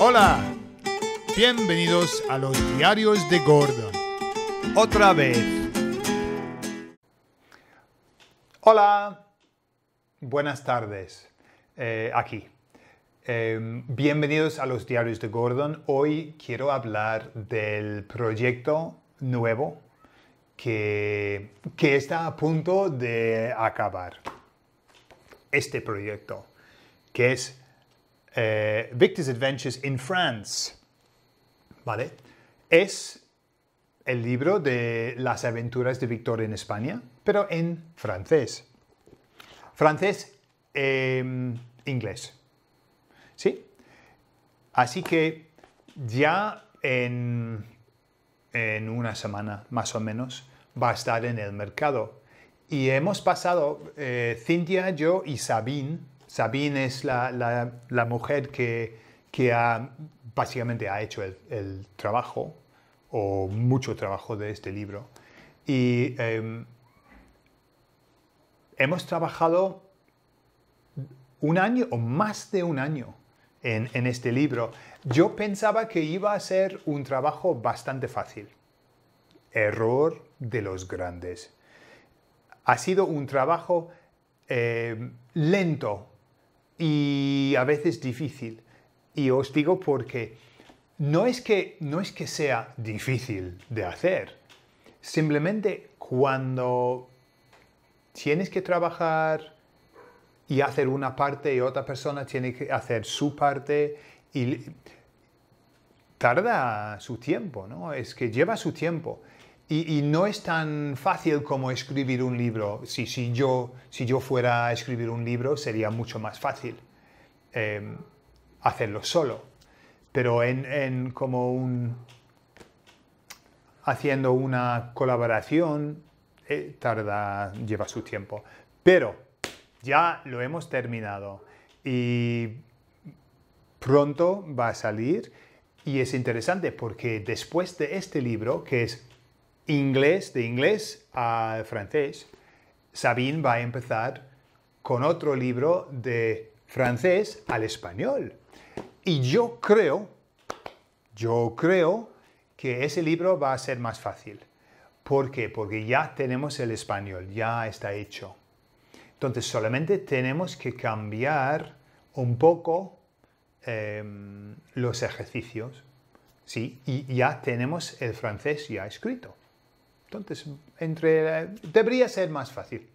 Hola, bienvenidos a los diarios de Gordon. Otra vez. Hola, buenas tardes. Eh, aquí. Em, bienvenidos a los diarios de Gordon. Hoy quiero hablar del proyecto nuevo que, que está a punto de acabar. Este proyecto, que es eh, Victor's Adventures in France, ¿vale? Es el libro de las aventuras de Victor en España, pero en francés. Francés, eh, inglés. ¿Sí? Así que ya en, en una semana más o menos va a estar en el mercado. Y hemos pasado, eh, Cintia, yo y Sabine, Sabine es la, mujer que, ha, básicamente ha hecho el, trabajo, o mucho trabajo de este libro. Y em, hemos trabajado un año o más de un año en, este libro. Yo pensaba que iba a ser un trabajo bastante fácil. Error de los grandes. Ha sido un trabajo em, lento y a veces difícil. Y os digo porque no es que, no es que sea difícil de hacer, simplemente cuando tienes que trabajar y hacer una parte y otra persona tiene que hacer su parte y tarda su tiempo, ¿no? Es que lleva su tiempo. Y, no es tan fácil como escribir un libro. Si, si, yo, si yo fuera a escribir un libro, sería mucho más fácil em, hacerlo solo. Pero en, como un... haciendo una colaboración, eh, tarda, lleva su tiempo. Pero ya lo hemos terminado y pronto va a salir. Y es interesante porque después de este libro, que es inglés, de inglés a francés, Sabine va a empezar con otro libro de francés al español. Y yo creo, yo creo que ese libro va a ser más fácil. ¿Por qué? Porque ya tenemos el español, ya está hecho. Entonces solamente tenemos que cambiar un poco em, los ejercicios, ¿sí? Y ya tenemos el francés ya escrito. Entonces, entre, debería ser más fácil.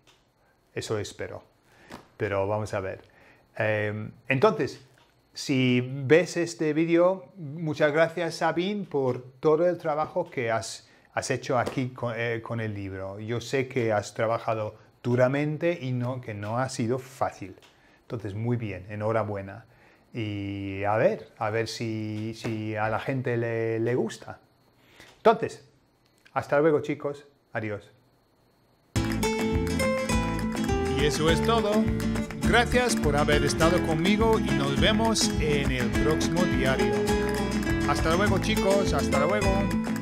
Eso espero. Pero vamos a ver. Em, entonces, si ves este vídeo, muchas gracias Sabine por todo el trabajo que has, hecho aquí eh, con, el libro. Yo sé que has trabajado duramente y no, que no ha sido fácil. Entonces, muy bien, enhorabuena. Y a ver, a ver si, a la gente le gusta. Entonces, hasta luego chicos, adiós. Y eso es todo. Gracias por haber estado conmigo y nos vemos en el próximo diario. Hasta luego chicos, hasta luego.